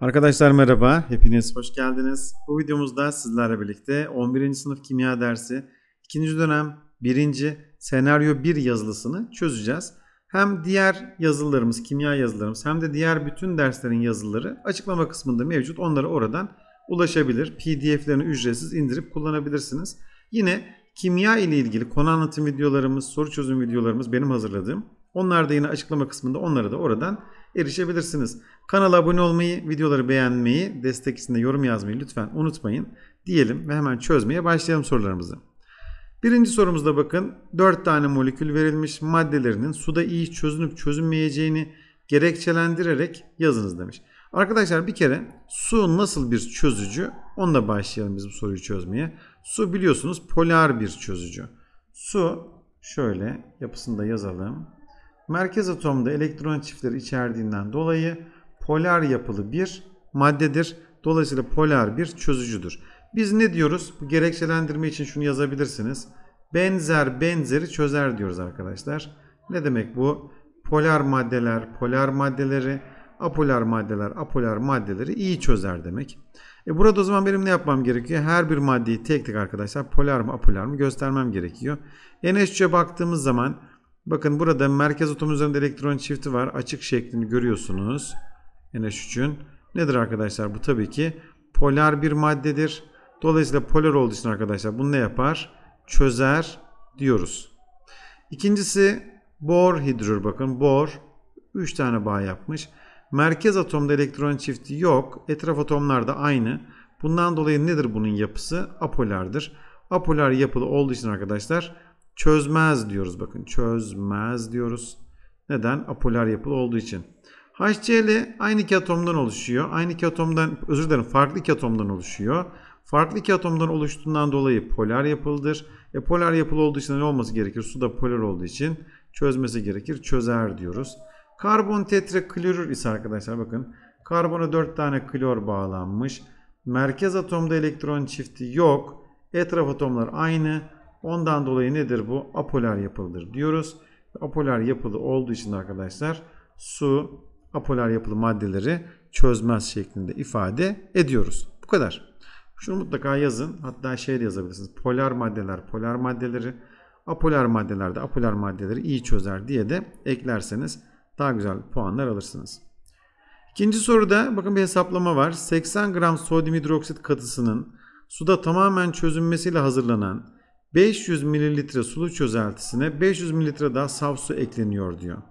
Arkadaşlar merhaba, hepiniz hoş geldiniz. Bu videomuzda sizlerle birlikte 11. sınıf kimya dersi 2. dönem 1. senaryo 1 yazılısını çözeceğiz. Hem diğer yazılarımız, kimya yazılarımız hem de diğer bütün derslerin yazıları açıklama kısmında mevcut. Onları oradan ulaşabilir. PDF'lerini ücretsiz indirip kullanabilirsiniz. Yine kimya ile ilgili konu anlatım videolarımız, soru çözüm videolarımız benim hazırladığım. Onlar da yine açıklama kısmında onları da oradan erişebilirsiniz. Kanala abone olmayı, videoları beğenmeyi, destek için de yorum yazmayı lütfen unutmayın diyelim ve hemen çözmeye başlayalım sorularımızı. Birinci sorumuzda bakın 4 tane molekül verilmiş maddelerinin suda iyi çözünüp çözünmeyeceğini gerekçelendirerek yazınız demiş. Arkadaşlar bir kere su nasıl bir çözücü? Onunla başlayalım biz bu soruyu çözmeye. Su biliyorsunuz polar bir çözücü. Su şöyle yapısında yazalım merkez atomunda elektron çiftleri içerdiğinden dolayı polar yapılı bir maddedir. Dolayısıyla polar bir çözücüdür. Biz ne diyoruz? Bu gerekçelendirme için şunu yazabilirsiniz. Benzer benzeri çözer diyoruz arkadaşlar. Ne demek bu? Polar maddeler, polar maddeleri, apolar maddeler, apolar maddeleri iyi çözer demek. E burada o zaman benim ne yapmam gerekiyor? Her bir maddeyi tek tek arkadaşlar polar mı apolar mı göstermem gerekiyor. NH3'e baktığımız zaman Bakın burada merkez otomun üzerinde elektron çifti var. Açık şeklini görüyorsunuz. NH3'ün. Nedir arkadaşlar? Bu tabii ki polar bir maddedir. Dolayısıyla polar olduğu için arkadaşlar bunu ne yapar? Çözer diyoruz. İkincisi bor hidrür. Bakın bor 3 tane bağ yapmış. Merkez atomda elektron çifti yok. Etraf atomlarda aynı. Bundan dolayı nedir bunun yapısı? Apolardır. Apolar yapılı olduğu için arkadaşlar çözmez diyoruz. Bakın çözmez diyoruz. Neden? Apolar yapılı olduğu için. HCl aynı iki atomdan oluşuyor. Aynı iki atomdan, özür dilerim farklı iki atomdan oluşuyor. Farklı iki atomdan oluştuğundan dolayı polar yapılıdır. E, polar yapılı olduğu için ne olması gerekir? Su da polar olduğu için çözmesi gerekir. Çözer diyoruz. Karbon klorür ise arkadaşlar bakın. Karbona 4 tane klor bağlanmış. Merkez atomda elektron çifti yok. Etraf atomlar aynı. Ondan dolayı nedir bu? Apolar yapılıdır diyoruz. Apolar yapılı olduğu için arkadaşlar su apolar yapılı maddeleri çözmez şeklinde ifade ediyoruz. Bu kadar. Şunu mutlaka yazın. Hatta şey de yazabilirsiniz. Polar maddeler polar maddeleri, apolar maddeler de apolar maddeleri iyi çözer diye de eklerseniz daha güzel puanlar alırsınız. İkinci soruda bakın bir hesaplama var. 80 gram sodyum hidroksit katısının suda tamamen çözünmesiyle hazırlanan 500 mililitre sulu çözeltisine 500 mililitre daha saf su ekleniyor diyor.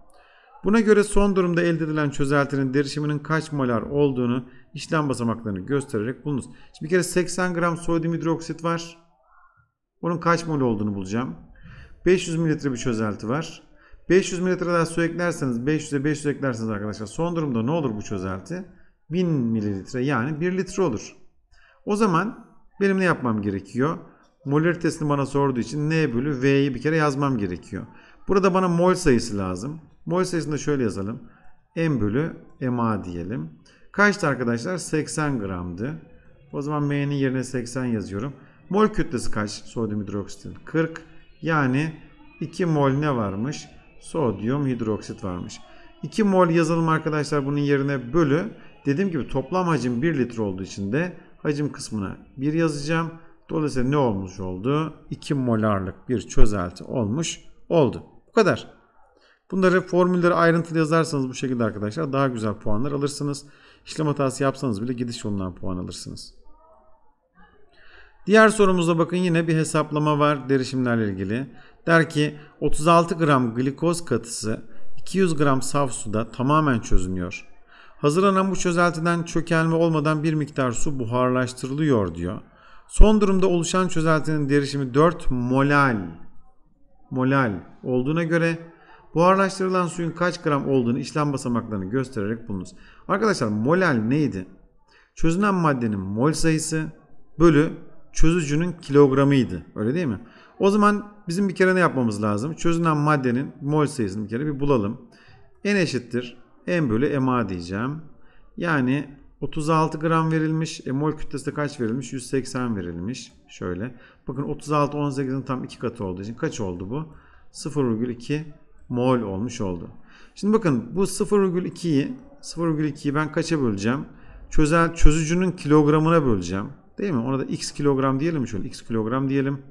Buna göre son durumda elde edilen çözeltinin derişiminin kaç molar olduğunu işlem basamaklarını göstererek bulunuz. Şimdi bir kere 80 gram sodyum hidroksit var. Bunun kaç mol olduğunu bulacağım. 500 mililitre bir çözelti var. 500 mililitre daha su eklerseniz 500'e 500 eklerseniz arkadaşlar son durumda ne olur bu çözelti? 1000 mililitre yani 1 litre olur. O zaman benim ne yapmam gerekiyor? Molaritesini bana sorduğu için N bölü V'yi bir kere yazmam gerekiyor. Burada bana mol sayısı lazım. Mol sayısını da şöyle yazalım. M bölü MA diyelim. Kaçtı arkadaşlar? 80 gramdı. O zaman M'nin yerine 80 yazıyorum. Mol kütlesi kaç? Sodyum hidroksitin 40. Yani 2 mol ne varmış? Sodyum hidroksit varmış. 2 mol yazalım arkadaşlar bunun yerine bölü. Dediğim gibi toplam hacim 1 litre olduğu için de hacim kısmına 1 yazacağım. Dolayısıyla ne olmuş oldu? 2 molarlık bir çözelti olmuş oldu. Bu kadar. Bunları formülleri ayrıntılı yazarsanız bu şekilde arkadaşlar daha güzel puanlar alırsınız. İşlem hatası yapsanız bile gidiş yolundan puan alırsınız. Diğer sorumuzda bakın yine bir hesaplama var derişimlerle ilgili. Der ki 36 gram glikoz katısı 200 gram saf suda tamamen çözünüyor. Hazırlanan bu çözeltiden çökelme olmadan bir miktar su buharlaştırılıyor diyor. Son durumda oluşan çözeltinin derişimi 4 molal molal olduğuna göre buharlaştırılan suyun kaç gram olduğunu işlem basamaklarını göstererek bulunuz. Arkadaşlar molal neydi? Çözünen maddenin mol sayısı bölü çözücünün kilogramıydı. Öyle değil mi? O zaman bizim bir kere ne yapmamız lazım? Çözünen maddenin mol sayısını bir kere bir bulalım. N eşittir. M bölü MA diyeceğim. Yani 36 gram verilmiş. E, mol kütlesi de kaç verilmiş? 180 verilmiş. Şöyle. Bakın 36 18'in tam 2 katı olduğu için kaç oldu bu? 0,2 mol olmuş oldu. Şimdi bakın bu 0,2'yi 0,2'yi ben kaça böleceğim? Çözel çözücünün kilogramına böleceğim. Değil mi? Ona da x kilogram diyelim şöyle x kilogram diyelim.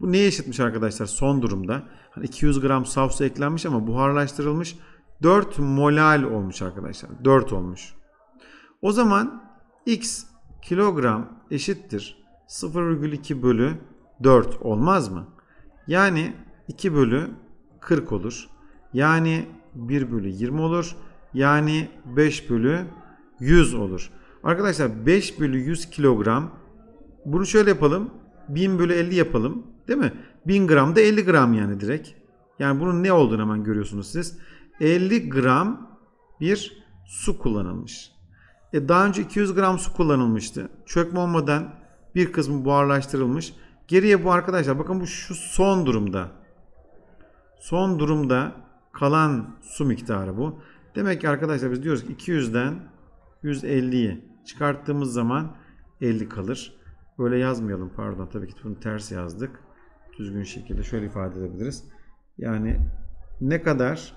Bu neye eşitmiş arkadaşlar son durumda? 200 hani gram saf su eklenmiş ama buharlaştırılmış. 4 molal olmuş arkadaşlar. 4 olmuş. O zaman x kilogram eşittir 0,2 bölü 4 olmaz mı? Yani 2 bölü 40 olur. Yani 1 bölü 20 olur. Yani 5 bölü 100 olur. Arkadaşlar 5 bölü 100 kilogram bunu şöyle yapalım. 1000 bölü 50 yapalım. Değil mi? 1000 gram da 50 gram yani direkt. Yani bunun ne olduğunu hemen görüyorsunuz siz. 50 gram bir su kullanılmış. E daha önce 200 gram su kullanılmıştı. Çökme olmadan bir kısmı buharlaştırılmış. Geriye bu arkadaşlar bakın bu şu son durumda. Son durumda kalan su miktarı bu. Demek ki arkadaşlar biz diyoruz ki 200'den 150'yi çıkarttığımız zaman 50 kalır. Böyle yazmayalım pardon tabii ki bunu ters yazdık. Düzgün şekilde şöyle ifade edebiliriz. Yani ne kadar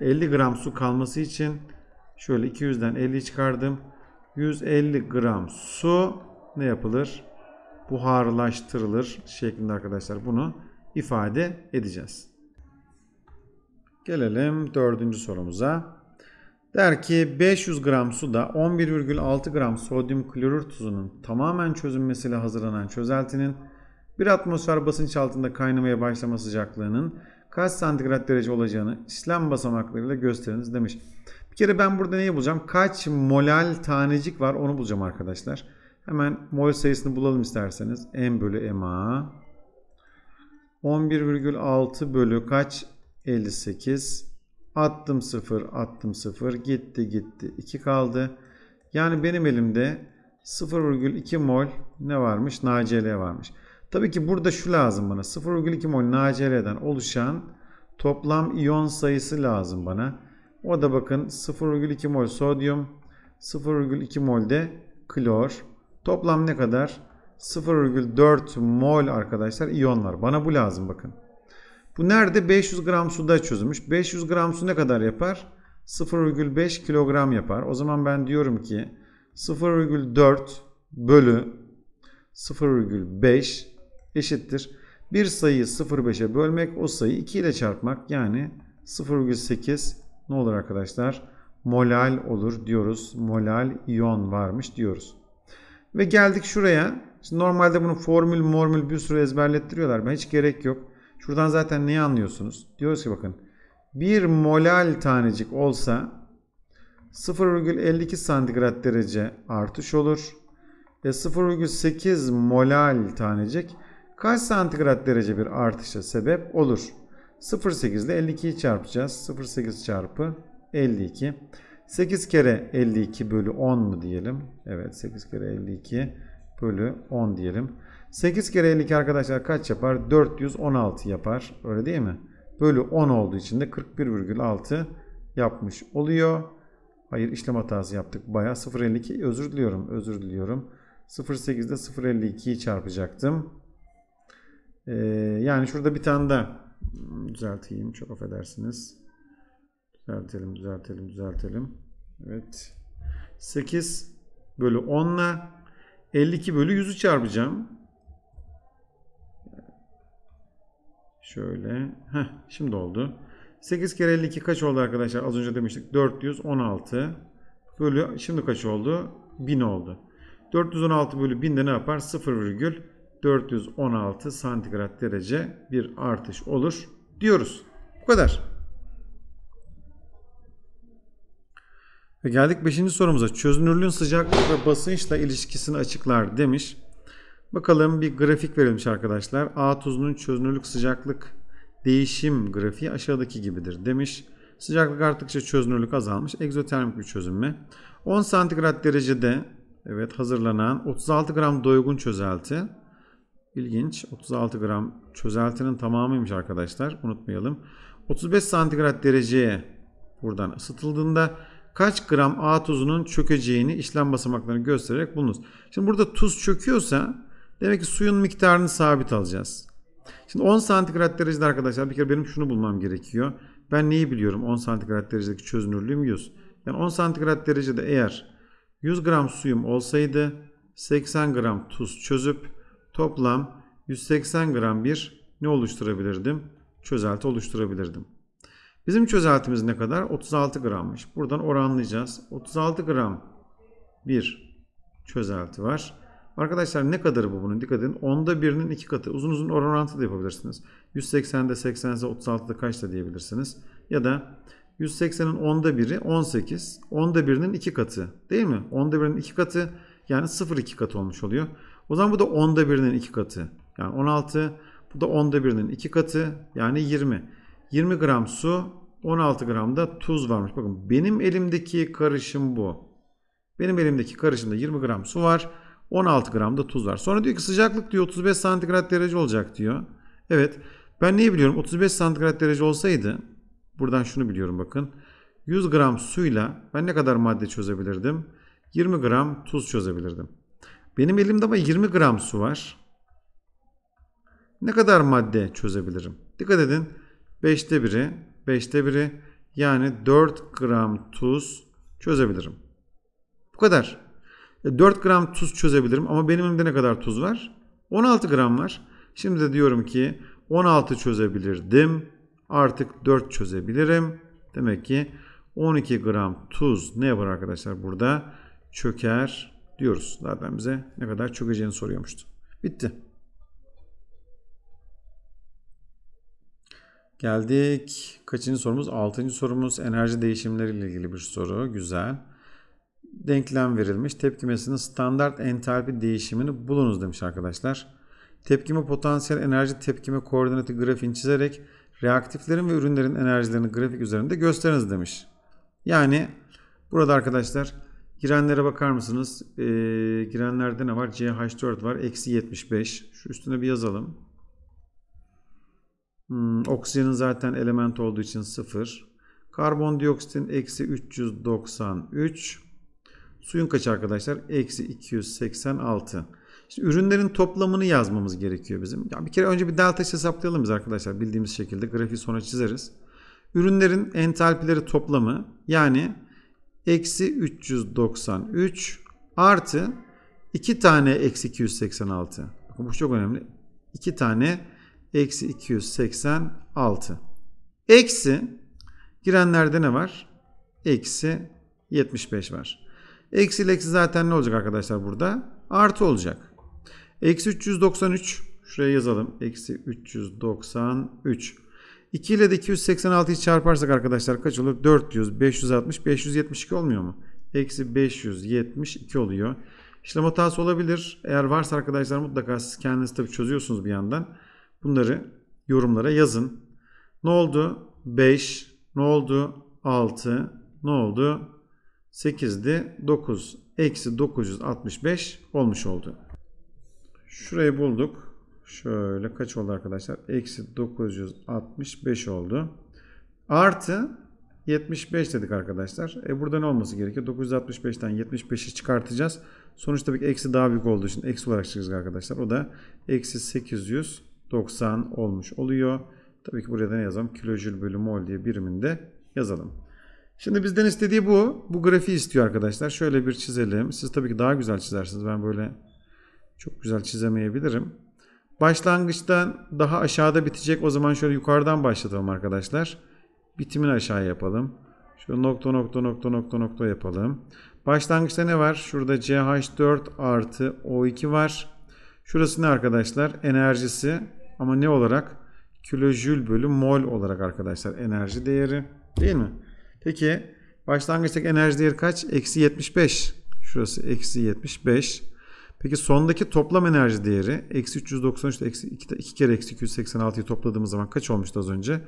50 gram su kalması için Şöyle 200'den 50 çıkardım. 150 gram su ne yapılır? Buharlaştırılır şeklinde arkadaşlar bunu ifade edeceğiz. Gelelim dördüncü sorumuza. Der ki 500 gram suda 11,6 gram sodyum klorür tuzunun tamamen çözünmesiyle hazırlanan çözeltinin bir atmosfer basınç altında kaynamaya başlama sıcaklığının kaç santigrat derece olacağını işlem basamaklarıyla gösteriniz demiş. Bir kere ben burada neyi bulacağım? Kaç molal tanecik var onu bulacağım arkadaşlar. Hemen mol sayısını bulalım isterseniz. M bölü MA. 11,6 bölü kaç? 58. Attım 0, attım 0. Gitti gitti. 2 kaldı. Yani benim elimde 0,2 mol ne varmış? NaCl varmış. Tabii ki burada şu lazım bana. 0,2 mol NaCl'den oluşan toplam iyon sayısı lazım bana. O da bakın 0,2 mol sodyum, 0,2 mol de klor. Toplam ne kadar? 0,4 mol arkadaşlar iyonlar. Bana bu lazım bakın. Bu nerede? 500 gram suda çözülmüş. 500 gram su ne kadar yapar? 0,5 kilogram yapar. O zaman ben diyorum ki 0,4 bölü 0,5 eşittir. Bir sayıyı 0,5'e bölmek o sayı 2 ile çarpmak yani 0,8 ne olur arkadaşlar? Molal olur diyoruz. Molal iyon varmış diyoruz. Ve geldik şuraya. Şimdi normalde bunu formül mormül bir sürü ezberlettiriyorlar. Ben hiç gerek yok. Şuradan zaten neyi anlıyorsunuz? Diyoruz ki bakın. bir molal tanecik olsa 0,52 santigrat derece artış olur. ve 0,8 molal tanecik kaç santigrat derece bir artışa sebep olur? 0,8 ile 52'yi çarpacağız. 0,8 çarpı 52. 8 kere 52 bölü 10 mu diyelim? Evet 8 kere 52 bölü 10 diyelim. 8 kere 52 arkadaşlar kaç yapar? 416 yapar. Öyle değil mi? Bölü 10 olduğu için de 41,6 yapmış oluyor. Hayır işlem hatası yaptık. Baya 0.52 özür diliyorum. Özür diliyorum. 0.8'de 0.52'yi çarpacaktım. Ee, yani şurada bir tane daha Hmm, düzelteyim. Çok affedersiniz. Düzeltelim, düzeltelim, düzeltelim. Evet. 8 bölü 10 ile 52 bölü 100'ü çarpacağım. Şöyle. Heh, şimdi oldu. 8 kere 52 kaç oldu arkadaşlar? Az önce demiştik 416 bölü şimdi kaç oldu? 1000 oldu. 416 bölü 1000 de ne yapar? 0,0 416 santigrat derece bir artış olur diyoruz. Bu kadar. Ve geldik 5. sorumuza. Çözünürlüğün sıcaklık ve basınçla ilişkisini açıklar demiş. Bakalım bir grafik verilmiş arkadaşlar. A tuzunun çözünürlük sıcaklık değişim grafiği aşağıdaki gibidir demiş. Sıcaklık arttıkça çözünürlük azalmış. Egzotermik bir çözünme. 10 santigrat derecede evet hazırlanan 36 gram doygun çözelti İlginç. 36 gram çözeltinin tamamıymış arkadaşlar. Unutmayalım. 35 santigrat dereceye buradan ısıtıldığında kaç gram A tuzunun çökeceğini işlem basamaklarını göstererek bulunuz. Şimdi burada tuz çöküyorsa demek ki suyun miktarını sabit alacağız. Şimdi 10 santigrat derecede arkadaşlar bir kere benim şunu bulmam gerekiyor. Ben neyi biliyorum 10 santigrat derecedeki çözünürlüğüm 100. Yani 10 santigrat derecede eğer 100 gram suyum olsaydı 80 gram tuz çözüp toplam 180 gram bir ne oluşturabilirdim? Çözelti oluşturabilirdim. Bizim çözeltimiz ne kadar? 36 grammış. Buradan oranlayacağız. 36 gram bir çözelti var. Arkadaşlar ne kadarı bu bunun? Dikkat edin. Onda birinin iki katı. Uzun uzun oran orantı da yapabilirsiniz. 180'de 80'de 36'da kaçta diyebilirsiniz. Ya da 180'in onda biri 18. Onda birinin iki katı değil mi? Onda birinin iki katı yani 0,2 kat olmuş oluyor. O zaman bu da onda birinin iki katı. Yani 16. Bu da onda birinin iki katı. Yani 20. 20 gram su 16 gram da tuz varmış. Bakın benim elimdeki karışım bu. Benim elimdeki karışımda 20 gram su var. 16 gram da tuz var. Sonra diyor ki sıcaklık diyor 35 santigrat derece olacak diyor. Evet. Ben niye biliyorum? 35 santigrat derece olsaydı buradan şunu biliyorum bakın. 100 gram suyla ben ne kadar madde çözebilirdim? 20 gram tuz çözebilirdim. Benim elimde ama 20 gram su var. Ne kadar madde çözebilirim? Dikkat edin. 5'te 1'i, 5'te 1'i yani 4 gram tuz çözebilirim. Bu kadar. 4 e, gram tuz çözebilirim ama benim elimde ne kadar tuz var? 16 gram var. Şimdi de diyorum ki 16 çözebilirdim. Artık 4 çözebilirim. Demek ki 12 gram tuz ne yapar arkadaşlar burada? Çöker diyoruz. Zaten bize ne kadar çökeceğini soruyormuştu. Bitti. Geldik. Kaçıncı sorumuz? Altıncı sorumuz enerji değişimleriyle ilgili bir soru. Güzel. Denklem verilmiş. Tepkimesinin standart entalpi değişimini bulunuz demiş arkadaşlar. Tepkime potansiyel enerji tepkime koordinatı grafiğini çizerek reaktiflerin ve ürünlerin enerjilerini grafik üzerinde gösteriniz demiş. Yani burada arkadaşlar Girenlere bakar mısınız? E, girenlerde ne var? CH4 var. Eksi 75. Şu üstüne bir yazalım. Hmm, oksijenin zaten element olduğu için 0. Karbondioksitin eksi 393. Suyun kaç arkadaşlar? Eksi 286. Şimdi ürünlerin toplamını yazmamız gerekiyor bizim. Ya bir kere önce bir delta hesaplayalım biz arkadaşlar. Bildiğimiz şekilde grafiği sonra çizeriz. Ürünlerin entalpileri toplamı yani eksi 393 artı 2 tane eksi 286. Bakın bu çok önemli. 2 tane eksi 286. Eksi girenlerde ne var? Eksi 75 var. Eksi eksi zaten ne olacak arkadaşlar burada? Artı olacak. Eksi 393. Şuraya yazalım. Eksi 393. 2 ile de 286'yı çarparsak arkadaşlar kaç olur? 400, 560, 572 olmuyor mu? Eksi 572 oluyor. İşlem hatası olabilir. Eğer varsa arkadaşlar mutlaka siz kendiniz tabii çözüyorsunuz bir yandan. Bunları yorumlara yazın. Ne oldu? 5, ne oldu? 6, ne oldu? 8'di. 9, eksi 965 olmuş oldu. Şurayı bulduk. Şöyle kaç oldu arkadaşlar? Eksi 965 oldu. Artı 75 dedik arkadaşlar. E burada ne olması gerekiyor? 965'ten 75'i çıkartacağız. Sonuç tabii ki eksi daha büyük olduğu için eksi olarak çıkacak arkadaşlar. O da eksi 890 olmuş oluyor. Tabii ki buraya da ne yazalım? Kilojül bölü mol diye biriminde yazalım. Şimdi bizden istediği bu. Bu grafiği istiyor arkadaşlar. Şöyle bir çizelim. Siz tabii ki daha güzel çizersiniz. Ben böyle çok güzel çizemeyebilirim. Başlangıçtan daha aşağıda bitecek. O zaman şöyle yukarıdan başlatalım arkadaşlar. Bitimini aşağı yapalım. Şöyle nokta nokta nokta nokta nokta yapalım. Başlangıçta ne var? Şurada CH4 artı O2 var. Şurası ne arkadaşlar? Enerjisi ama ne olarak? Kilojül bölü mol olarak arkadaşlar enerji değeri değil mi? Peki başlangıçtaki enerji değeri kaç? Eksi 75. Şurası eksi 75. Peki sondaki toplam enerji değeri eksi 393 eksi 2, 2 kere eksi 286'yı topladığımız zaman kaç olmuştu az önce?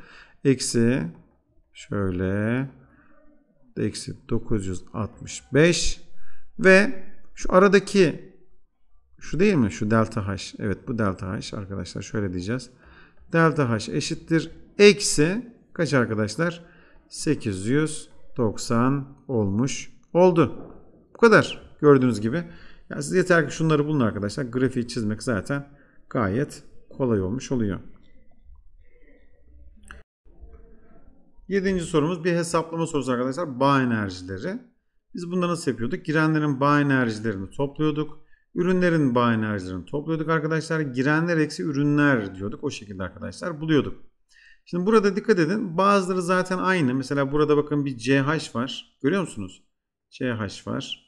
Eksi şöyle eksi 965 ve şu aradaki şu değil mi? Şu delta h. Evet bu delta h arkadaşlar şöyle diyeceğiz. Delta h eşittir eksi kaç arkadaşlar? 890 olmuş oldu. Bu kadar gördüğünüz gibi ya siz yeter ki şunları bulun arkadaşlar. Grafiği çizmek zaten gayet kolay olmuş oluyor. Yedinci sorumuz bir hesaplama sorusu arkadaşlar. Bağ enerjileri. Biz bunu nasıl yapıyorduk? Girenlerin bağ enerjilerini topluyorduk. Ürünlerin bağ enerjilerini topluyorduk arkadaşlar. Girenler eksi ürünler diyorduk. O şekilde arkadaşlar buluyorduk. Şimdi burada dikkat edin. Bazıları zaten aynı. Mesela burada bakın bir CH var. Görüyor musunuz? CH var.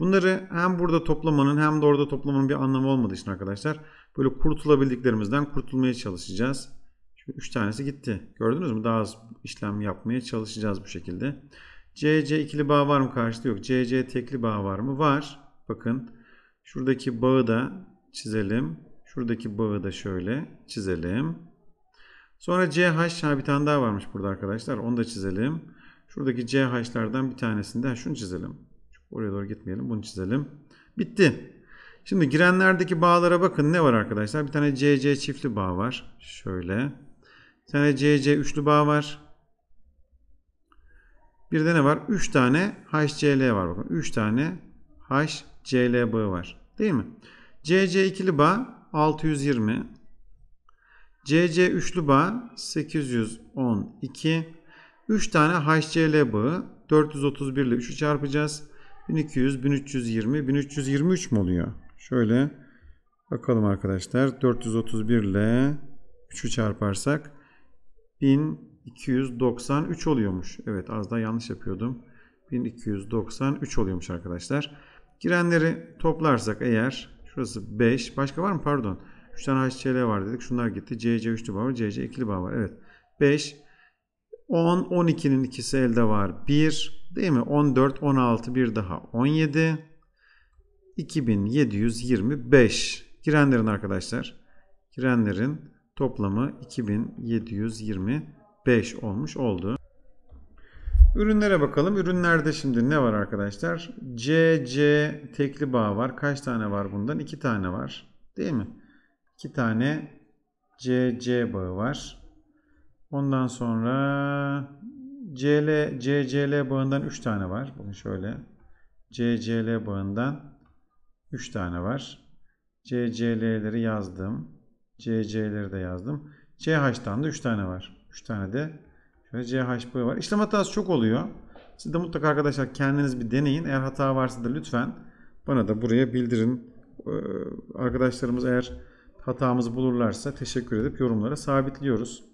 Bunları hem burada toplamanın hem de orada toplamanın bir anlamı olmadığı için arkadaşlar böyle kurtulabildiklerimizden kurtulmaya çalışacağız. Şu 3 tanesi gitti. Gördünüz mü? Daha az işlem yapmaya çalışacağız bu şekilde. CC ikili bağ var mı karşıda? Yok. CC tekli bağ var mı? Var. Bakın şuradaki bağı da çizelim. Şuradaki bağı da şöyle çizelim. Sonra CH ha bir tane daha varmış burada arkadaşlar. Onu da çizelim. Şuradaki CH'lardan bir tanesini şunu çizelim. Oraya doğru gitmeyelim. Bunu çizelim. Bitti. Şimdi girenlerdeki bağlara bakın. Ne var arkadaşlar? Bir tane CC çiftli bağ var. Şöyle. Bir tane CC üçlü bağ var. Bir de ne var? 3 tane HCl var. Bakın 3 tane HCl bağı var. Değil mi? CC ikili bağ 620. CC üçlü bağ 812. 3 tane HCl bağı 431 ile 3'ü çarpacağız. 1200, 1320, 1323 mi oluyor? Şöyle bakalım arkadaşlar. 431 ile 3'ü çarparsak 1293 oluyormuş. Evet az daha yanlış yapıyordum. 1293 oluyormuş arkadaşlar. Girenleri toplarsak eğer şurası 5. Başka var mı? Pardon. 3 tane HCL var dedik. Şunlar gitti. CC 3'lü bağ var. CC ikili bağ var. Evet. 5. 10. 12'nin ikisi elde var. 1. Değil mi? 14, 16, bir daha 17. 2725 girenlerin arkadaşlar. Girenlerin toplamı 2725 olmuş oldu. Ürünlere bakalım. Ürünlerde şimdi ne var arkadaşlar? CC tekli bağ var. Kaç tane var bundan? 2 tane var. Değil mi? 2 tane CC bağı var. Ondan sonra CL, CCL bağından 3 tane var. Bakın şöyle. CCL bağından 3 tane var. CCL'leri yazdım. CCL'leri de yazdım. CH'dan da 3 tane var. 3 tane de şöyle CH bağı var. İşlem hatası çok oluyor. Siz de mutlaka arkadaşlar kendiniz bir deneyin. Eğer hata varsa da lütfen bana da buraya bildirin. Ee, arkadaşlarımız eğer hatamızı bulurlarsa teşekkür edip yorumlara sabitliyoruz.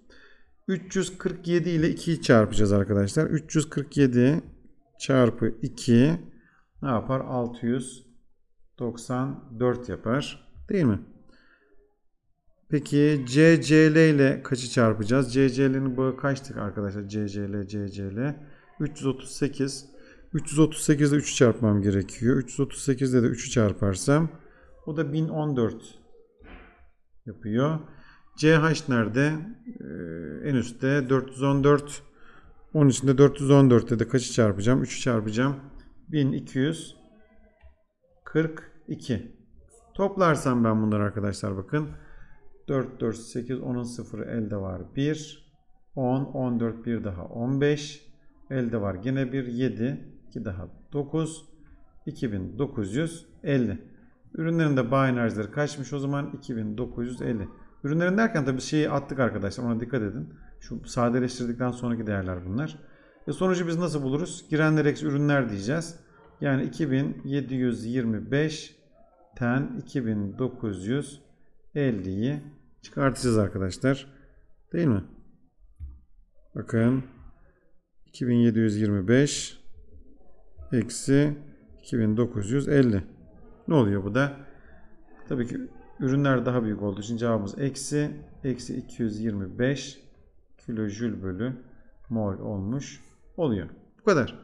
347 ile 2'yi çarpacağız arkadaşlar. 347 çarpı 2 ne yapar? 694 yapar. Değil mi? Peki CCL ile kaçı çarpacağız? CCL'nin bağı kaçtık arkadaşlar? CCL, CCL. 338. 338 ile 3'ü çarpmam gerekiyor. 338'de de 3'ü çarparsam o da 1014 yapıyor. CH nerede? Ee, en üstte 414. Onun içinde 414 de kaçı çarpacağım? 3'ü çarpacağım. 1242. Toplarsam ben bunları arkadaşlar bakın. 4, 4, 8, 10'un 0'ı elde var 1. 10, 14, 1 daha 15. Elde var gene 1, 7, 2 daha 9. 2950. Ürünlerin de bayi kaçmış o zaman? 2950. Ürünlerin derken tabii şeyi attık arkadaşlar ona dikkat edin. Şu sadeleştirdikten sonraki değerler bunlar. Ve sonucu biz nasıl buluruz? Girenler eksi ürünler diyeceğiz. Yani 2725 ten 2950'yi çıkartacağız arkadaşlar. Değil mi? Bakın 2725 eksi 2950. Ne oluyor bu da? Tabii ki Ürünler daha büyük olduğu için cevabımız eksi. Eksi 225 kilojül bölü mol olmuş oluyor. Bu kadar.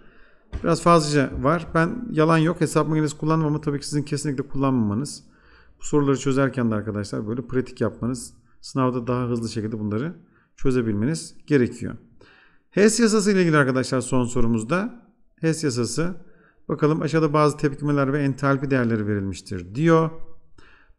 Biraz fazlaca var. Ben yalan yok hesap makinesi kullandım ama tabii ki sizin kesinlikle kullanmamanız. Bu soruları çözerken de arkadaşlar böyle pratik yapmanız, sınavda daha hızlı şekilde bunları çözebilmeniz gerekiyor. HES yasası ile ilgili arkadaşlar son sorumuzda. HES yasası bakalım aşağıda bazı tepkimeler ve entalpi değerleri verilmiştir diyor.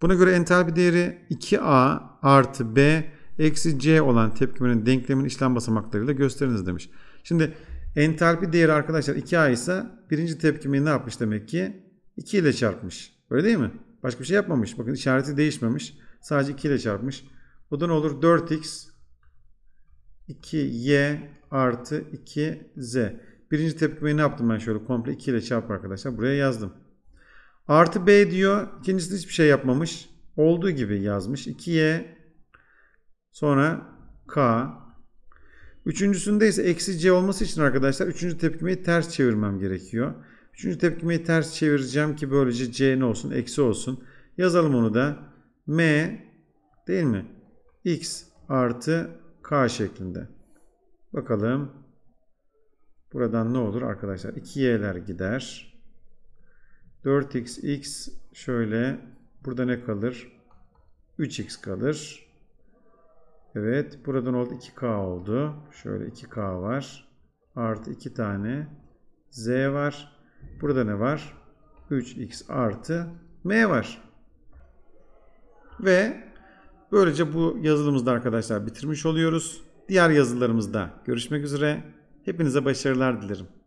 Buna göre entalpi değeri 2A artı B eksi C olan tepkimenin denklemin işlem basamaklarıyla gösteriniz demiş. Şimdi entalpi değeri arkadaşlar 2A ise birinci tepkimeyi ne yapmış demek ki? 2 ile çarpmış. Öyle değil mi? Başka bir şey yapmamış. Bakın işareti değişmemiş. Sadece 2 ile çarpmış. Bu da ne olur? 4x 2y artı 2z. Birinci tepkimeyi ne yaptım ben şöyle komple 2 ile çarp arkadaşlar. Buraya yazdım. Artı B diyor. İkincisi hiçbir şey yapmamış. Olduğu gibi yazmış. 2Y sonra K. Üçüncüsünde ise eksi C olması için arkadaşlar üçüncü tepkimeyi ters çevirmem gerekiyor. Üçüncü tepkimeyi ters çevireceğim ki böylece C ne olsun? Eksi olsun. Yazalım onu da. M değil mi? X artı K şeklinde. Bakalım. Buradan ne olur arkadaşlar? 2y'ler gider. 4x x şöyle burada ne kalır? 3x kalır. Evet buradan oldu 2k oldu. Şöyle 2k var. Artı 2 tane z var. Burada ne var? 3x artı m var. Ve böylece bu yazılımızda arkadaşlar bitirmiş oluyoruz. Diğer yazılarımızda görüşmek üzere. Hepinize başarılar dilerim.